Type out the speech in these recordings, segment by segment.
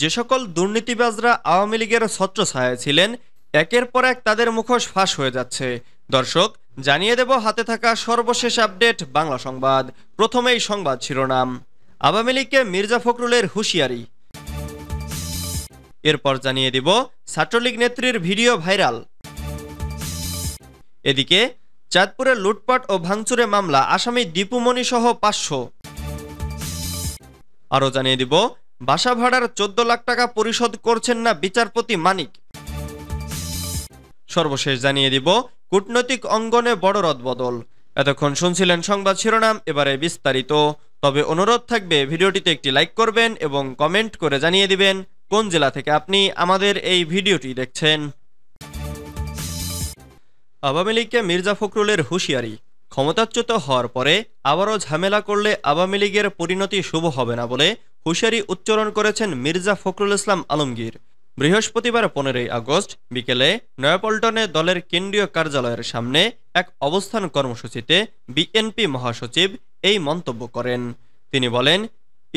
যে সকল দুর্নীতিবাজরা আওয়ামী লীগের ছায়া ছিলেন একের পর এক তাদের মুখোশ ফাঁস হয়ে যাচ্ছে দর্শক জানিয়ে দেব হাতে থাকা সর্বশেষ আপডেট বাংলা সংবাদ প্রথমেই সংবাদ শিরোনাম আওয়ামী লীগকে মির্জা ফখরুলের হুঁশিয়ারি এরপর জানিয়ে দিব ছাত্রলীগ নেত্রীর ভিডিও ভাইরাল এদিকে চাঁদপুরে লুটপাট ও ভাঙচুরে মামলা আসামি দীপুমণি সহ পাঁচশো আরও জানিয়ে দিব বাসা ভাড়ার চোদ্দ লাখ টাকা পরিশোধ করছেন না বিচারপতি মানিক সর্বশেষ জানিয়ে দিব কূটনৈতিক অঙ্গনে বড় রদবদল এতক্ষণ শুনছিলেন সংবাদ শিরোনাম এবারে বিস্তারিত তবে অনুরোধ থাকবে ভিডিওটিতে একটি লাইক করবেন এবং কমেন্ট করে জানিয়ে দিবেন কোন জেলা থেকে আপনি আমাদের এই ভিডিওটি দেখছেন আওয়ামী লীগকে মির্জা ফখরুলের হুঁশিয়ারি ক্ষমতাচ্যুত হওয়ার পরে আবারও ঝামেলা করলে আওয়ামী লীগের পরিণতি শুভ হবে না বলে হুশিয়ারি উচ্চারণ করেছেন মির্জা ফখরুল ইসলাম আলমগীর বৃহস্পতিবার পনেরোই আগস্ট বিকেলে নয়াপল্টনে দলের কেন্দ্রীয় কার্যালয়ের সামনে এক অবস্থান কর্মসূচিতে বিএনপি মহাসচিব এই মন্তব্য করেন তিনি বলেন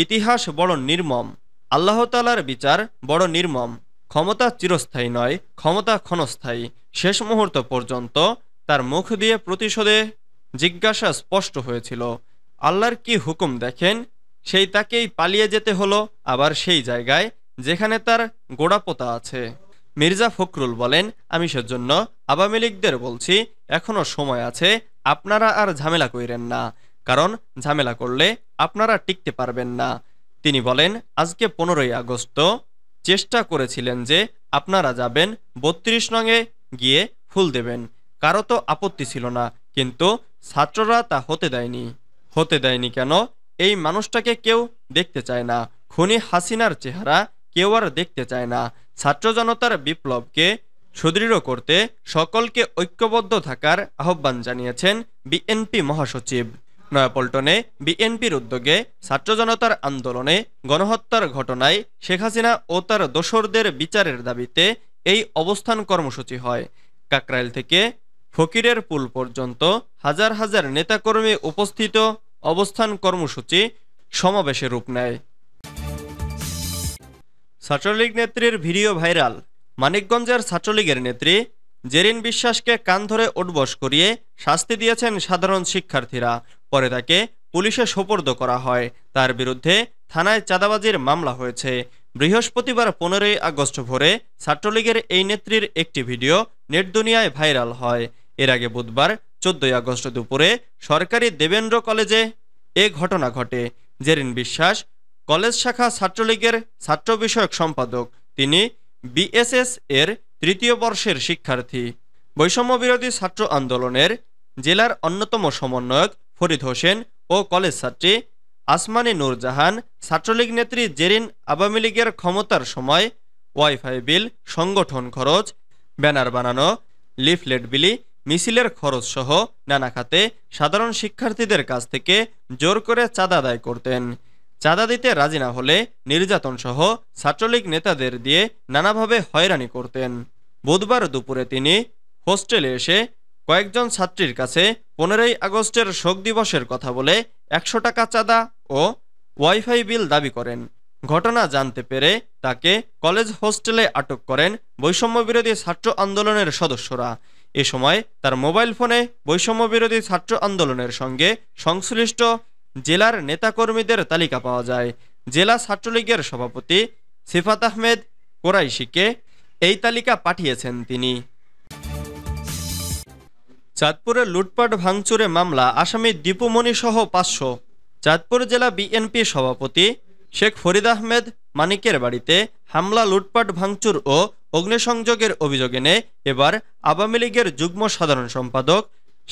ইতিহাস বড় নির্মম আল্লাহতালার বিচার বড় নির্মম ক্ষমতা চিরস্থায়ী নয় ক্ষমতা ক্ষণস্থায়ী শেষ মুহূর্ত পর্যন্ত তার মুখ দিয়ে প্রতিশোধে জিজ্ঞাসা স্পষ্ট হয়েছিল আল্লাহর কি হুকুম দেখেন সেই তাকেই পালিয়ে যেতে হলো আবার সেই জায়গায় যেখানে তার পোতা আছে মির্জা ফখরুল বলেন আমি সেজন্য আওয়ামী লীগদের বলছি এখনও সময় আছে আপনারা আর ঝামেলা কইরেন না কারণ ঝামেলা করলে আপনারা টিকতে পারবেন না তিনি বলেন আজকে পনেরোই আগস্ট চেষ্টা করেছিলেন যে আপনারা যাবেন বত্রিশ নঙে গিয়ে ফুল দেবেন কারো তো আপত্তি ছিল না কিন্তু ছাত্ররা তা হতে দেয়নি হতে দেয়নি কেন এই মানুষটাকে কেউ দেখতে চায় না খুনি হাসিনার চেহারা কেউ আর দেখতে চায় না ছাত্র জনতার বিপ্লবকে সুদৃঢ় করতে সকলকে ঐক্যবদ্ধ থাকার আহ্বান জানিয়েছেন বিএনপি মহাসচিব নয়াপল্টনে বিএনপির উদ্যোগে ছাত্র জনতার আন্দোলনে গণহত্যার ঘটনায় শেখ হাসিনা ও তার দোসরদের বিচারের দাবিতে এই অবস্থান কর্মসূচি হয় কাকরাইল থেকে ফকিরের পুল পর্যন্ত হাজার হাজার নেতাকর্মী উপস্থিত অবস্থান কর্মসূচি সমাবেশে রূপ নেয় ছাত্রলীগ নেত্রীর ভিডিও ভাইরাল মানিকগঞ্জের ছাত্রলীগের নেত্রী জেরিন বিশ্বাসকে কান ধরে উঠবস করিয়ে শাস্তি দিয়েছেন সাধারণ শিক্ষার্থীরা পরে তাকে পুলিশে সোপর্দ করা হয় তার বিরুদ্ধে থানায় চাঁদাবাজির মামলা হয়েছে বৃহস্পতিবার পনেরোই আগস্ট ভোরে ছাত্রলীগের এই নেত্রীর একটি ভিডিও নেটদুনিয়ায় ভাইরাল হয় এর আগে বুধবার চোদ্দই আগস্ট দুপুরে সরকারি দেবেন্দ্র কলেজে এ ঘটনা ঘটে জেরিন বিশ্বাস কলেজ শাখা ছাত্রলীগের ছাত্র বিষয়ক সম্পাদক তিনি বিএসএস এর তৃতীয় বর্ষের শিক্ষার্থী বৈষম্য বিরোধী ছাত্র আন্দোলনের জেলার অন্যতম সমন্বয়ক ফরিদ হোসেন ও কলেজ ছাত্রী আসমানী নূরজাহান ছাত্রলীগ নেত্রী জেরিন আওয়ামী লীগের ক্ষমতার সময় ওয়াইফাই বিল সংগঠন খরচ ব্যানার বানানো লিফলেট বিলি মিছিলের খরচ সহ নানা খাতে সাধারণ শিক্ষার্থীদের কাছ থেকে জোর করে চাঁদা আদায় করতেন চাঁদা দিতে রাজি না হলে নির্যাতন সহ ছাত্রলীগ নেতাদের দিয়ে নানাভাবে হয়রানি করতেন বুধবার দুপুরে তিনি হোস্টেলে এসে কয়েকজন ছাত্রীর কাছে পনেরোই আগস্টের শোক দিবসের কথা বলে একশো টাকা চাঁদা ও ওয়াইফাই বিল দাবি করেন ঘটনা জানতে পেরে তাকে কলেজ হোস্টেলে আটক করেন বৈষম্যবিরোধী ছাত্র আন্দোলনের সদস্যরা এ সময় তার মোবাইল ফোনে বৈষম্যবিরোধী ছাত্র আন্দোলনের সঙ্গে সংশ্লিষ্ট জেলার নেতাকর্মীদের তালিকা পাওয়া যায় জেলা ছাত্রলীগের সভাপতি সিফাত আহমেদ কোরাইশিকে এই তালিকা পাঠিয়েছেন তিনি চাঁদপুরের লুটপাট ভাঙচুরে মামলা আসামি দীপুমণি সহ পাঁচশো চাঁদপুর জেলা বিএনপি সভাপতি শেখ ফরিদ আহমেদ মানিকের বাড়িতে হামলা লুটপাট ভাঙচুর ও অগ্নিসংযোগের অভিযোগ এনে এবার আওয়ামী লীগের যুগ্ম সাধারণ সম্পাদক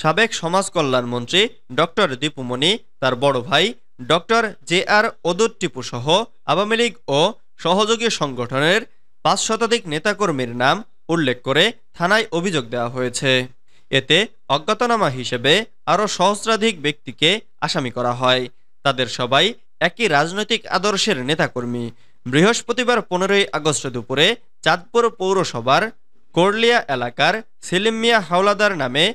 সাবেক সমাজ কল্যাণ মন্ত্রী ডক্টর দীপুমণি তার বড় ভাই doctor J R Wadud Tipu সহ আওয়ামী লীগ ও সহযোগী সংগঠনের পাঁচ শতাধিক নেতাকর্মীর নাম উল্লেখ করে থানায় অভিযোগ দেওয়া হয়েছে এতে অজ্ঞাতনামা হিসেবে আরও সহস্রাধিক ব্যক্তিকে আসামি করা হয় তাদের সবাই একই রাজনৈতিক আদর্শের নেতাকর্মী বৃহস্পতিবার পনেরোই আগস্ট দুপুরে চাঁদপুর পৌরসভার করলিয়া এলাকার সেলিম মিয়া হাওলাদার নামে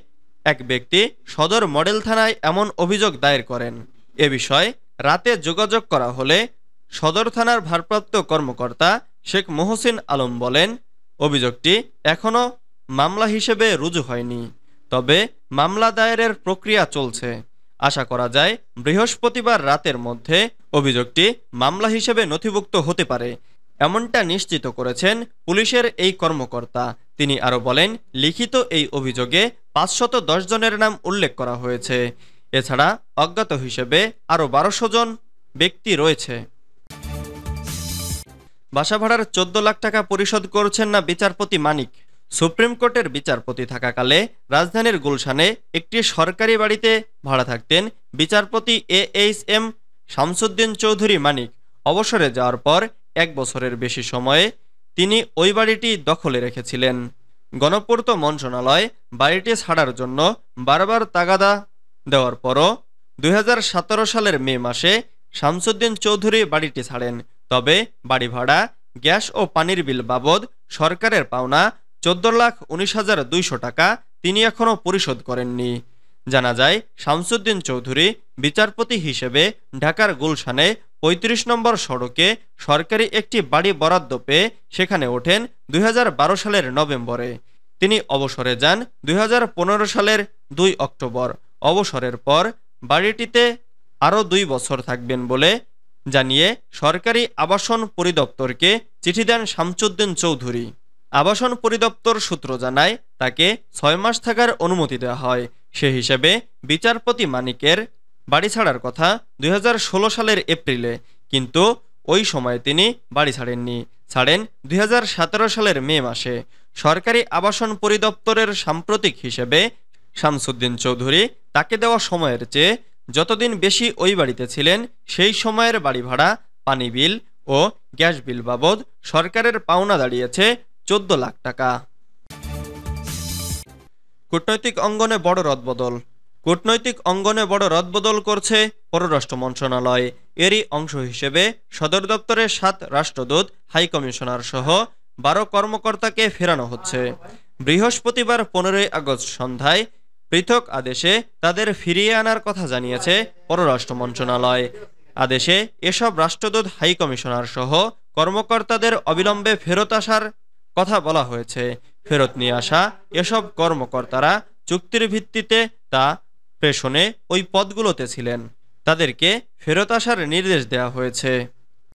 এক ব্যক্তি সদর মডেল থানায় এমন অভিযোগ দায়ের করেন এ বিষয়ে রাতে যোগাযোগ করা হলে সদর থানার ভারপ্রাপ্ত কর্মকর্তা শেখ মোহসিন আলম বলেন অভিযোগটি এখনও মামলা হিসেবে রুজু হয়নি তবে মামলা দায়েরের প্রক্রিয়া চলছে আশা করা যায় বৃহস্পতিবার রাতের মধ্যে অভিযোগটি মামলা হিসেবে নথিভুক্ত হতে পারে এমনটা নিশ্চিত করেছেন পুলিশের এই কর্মকর্তা তিনি আরও বলেন লিখিত এই অভিযোগে পাঁচশত জনের নাম উল্লেখ করা হয়েছে এছাড়া অজ্ঞাত হিসেবে আরও বারোশো জন ব্যক্তি রয়েছে বাসা ভাড়ার চোদ্দ লাখ টাকা পরিশোধ করছেন না বিচারপতি মানিক সুপ্রিম কোর্টের বিচারপতি থাকাকালে রাজধানীর গুলশানে একটি সরকারি বাড়িতে ভাড়া থাকতেন বিচারপতি A H M Shamsuddin Chowdhury Manik অবসরে যাওয়ার পর এক বছরের বেশি সময়ে তিনি ওই বাড়িটি দখলে রেখেছিলেন গণপূর্ত মন্ত্রণালয় বাড়িটি ছাড়ার জন্য বারবার তাগাদা দেওয়ার পরও দুই সালের মে মাসে শামসুদ্দিন চৌধুরী বাড়িটি ছাড়েন তবে বাড়ি ভাড়া গ্যাস ও পানির বিল বাবদ সরকারের পাওনা চোদ্দ লাখ উনিশ হাজার দুইশো টাকা তিনি এখনও পরিশোধ করেননি জানা যায় শামসুদ্দিন চৌধুরী বিচারপতি হিসেবে ঢাকার গুলশানে ৩৫ নম্বর সড়কে সরকারি একটি বাড়ি বরাদ্দ পেয়ে সেখানে ওঠেন দুই সালের নভেম্বরে তিনি অবসরে যান দুই সালের দুই অক্টোবর অবসরের পর বাড়িটিতে আরও দুই বছর থাকবেন বলে জানিয়ে সরকারি আবাসন পরিদপ্তরকে চিঠি দেন শামচুদ্দিন চৌধুরী আবাসন পরিদপ্তর সূত্র জানায় তাকে ছয় মাস থাকার অনুমতি দেওয়া হয় সে হিসেবে বিচারপতি মানিকের বাড়ি ছাড়ার কথা দুই সালের এপ্রিলে কিন্তু ওই সময়ে তিনি বাড়ি ছাড়েননি ছাড়েন দুই সালের মে মাসে সরকারি আবাসন পরিদপ্তরের সাম্প্রতিক হিসেবে শামসুদ্দিন চৌধুরী তাকে দেওয়া সময়ের চেয়ে যতদিন বেশি ওই বাড়িতে ছিলেন সেই সময়ের বাড়ি ভাড়া পানি বিল ও গ্যাস বিল বাবদ সরকারের পাওনা দাঁড়িয়েছে চোদ্দ লাখ টাকা কূটনৈতিক অঙ্গনে বড় রদবদল কূটনৈতিক অঙ্গনে বড় রদবদল করছে পররাষ্ট্র মন্ত্রণালয় এরই অংশ হিসেবে সদর দপ্তরের সাত রাষ্ট্রদূত হাইকমিশনার সহ বারো কর্মকর্তাকে ফেরানো হচ্ছে বৃহস্পতিবার পনেরোই আগস্ট সন্ধ্যায় পৃথক আদেশে তাদের ফিরিয়ে আনার কথা জানিয়েছে পররাষ্ট্র মন্ত্রণালয় আদেশে এসব রাষ্ট্রদূত হাইকমিশনার সহ কর্মকর্তাদের অবিলম্বে ফেরত আসার কথা বলা হয়েছে ফেরত নিয়ে আসা এসব কর্মকর্তারা চুক্তির ভিত্তিতে তা পেশনে ওই পদগুলোতে ছিলেন তাদেরকে ফেরত আসার নির্দেশ দেওয়া হয়েছে